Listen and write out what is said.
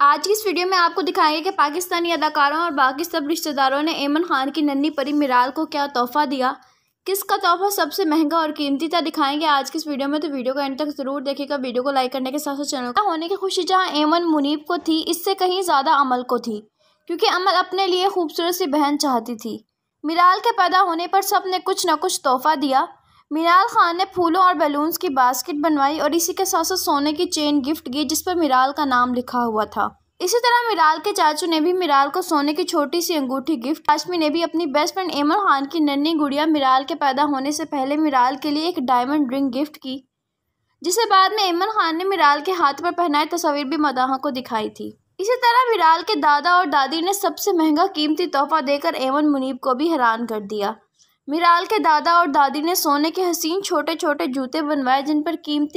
आज की इस वीडियो में आपको दिखाएंगे कि पाकिस्तानी अदाकारों और बाकी सब रिश्तेदारों ने एमन खान की नन्ही परी मिराल को क्या तोहफ़ा दिया किसका तोहफा सबसे महंगा और कीमती था दिखाएंगे आज की इस वीडियो में तो वीडियो को एंड तक जरूर देखिएगा वीडियो को लाइक करने के साथ साथ चैनल का होने की खुशी जहाँ एमन मुनीब को थी इससे कहीं ज़्यादा अमल को थी क्योंकि अमल अपने लिए खूबसूरत सी बहन चाहती थी मिराल के पैदा होने पर सब ने कुछ ना कुछ तोहफा दिया मीराल खान ने फूलों और बैलून्स की बास्केट बनवाई और इसी के साथ साथ सोने की चेन गिफ्ट की जिस पर मीराल का नाम लिखा हुआ था इसी तरह मीराल के चाचू ने भी मीराल को सोने की छोटी सी अंगूठी गिफ्ट हाशमी ने भी अपनी बेस्ट फ्रेंड एमर खान की नन्नी गुड़िया मीराल के पैदा होने से पहले मीराल के लिए एक डायमंड रिंग गिफ्ट की जिसे बाद में एमर खान ने मीराल के हाथ पर पहनाई तस्वीर भी मदाहा को दिखाई थी इसी तरह मीराल के दादा और दादी ने सबसे महंगा कीमती तोहफा देकर एमन मुनीब को भी हैरान कर दिया मिराल के दादा और दादी ने सोने के हसीन छोटे छोटे जूते बनवाए जिन पर कीमती